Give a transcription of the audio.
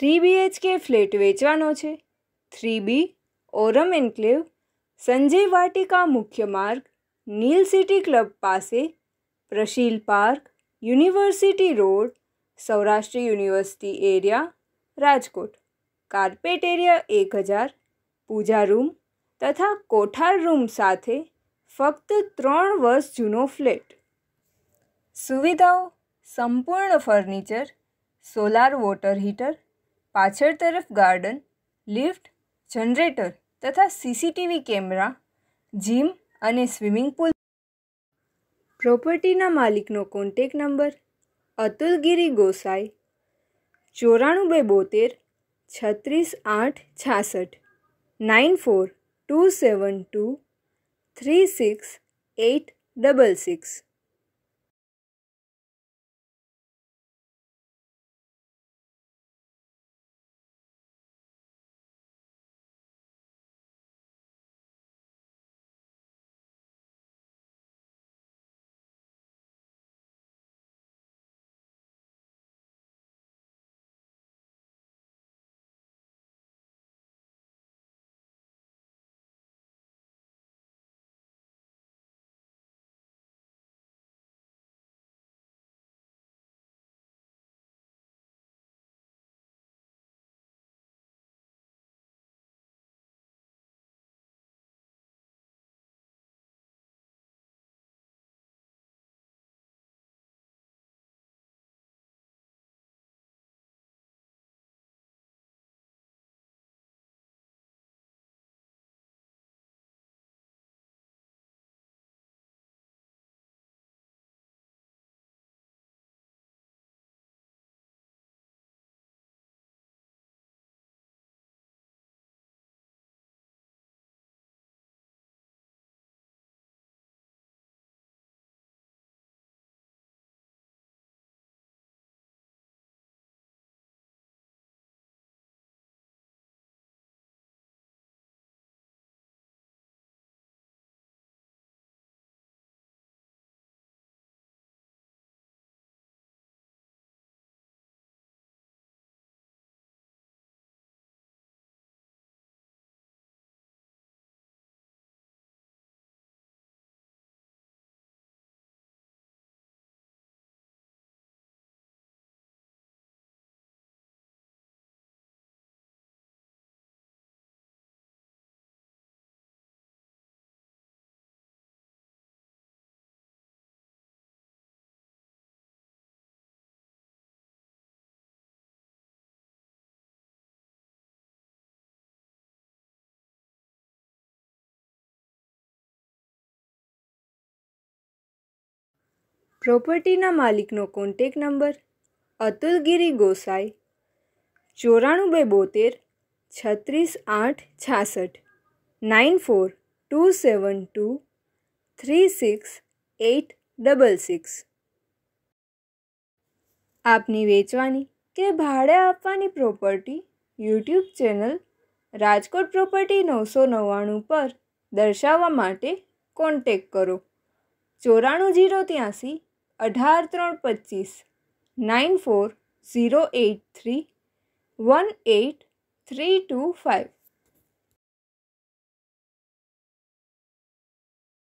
three BHK flat વેચવાનો છે three B Aurum enclave Sanjay Vatika મુખ્ય માર્ગ નીલ સિટી ક્લબ પાસે Prashil park university road Saurashtra university area Rajkot carpet area એક હજાર પૂજા રૂમ તથા કોઠાર રૂમ સાથે ફક્ત ત્રણ વર્ષ જૂનો ફ્લેટ સુવિધાઓ સંપૂર્ણ ફર્નિચર સોલાર વોટર હીટર પાછળ તરફ ગાર્ડન લિફ્ટ જનરેટર તથા સીસીટીવી કેમેરા જીમ અને સ્વિમિંગ પુલ પ્રોપર્ટીના માલિકનો કોન્ટેક નંબર અતુલગીરી ગોસાઈ ચોરાણું બે બોતેર છત્રીસ આઠ છાસઠ nine four two seven two three six eight double six પ્રોપર્ટીના માલિકનો કોન્ટેક નંબર અતુલગીરી ગોસાઈ ચોરાણું બે બોતેર છત્રીસ આઠ છાસઠ nine four two seven two three six eight double six આપની વેચવાની કે ભાડે આપવાની property YouTube channel Rajkot property નવસો નવ્વાણું પર દર્શાવવા માટે કોન્ટેક કરો ચોરાણું જીરો ત્યાંસી અઢાર ત્રણ પચીસ nine four zero eight three one eight three two five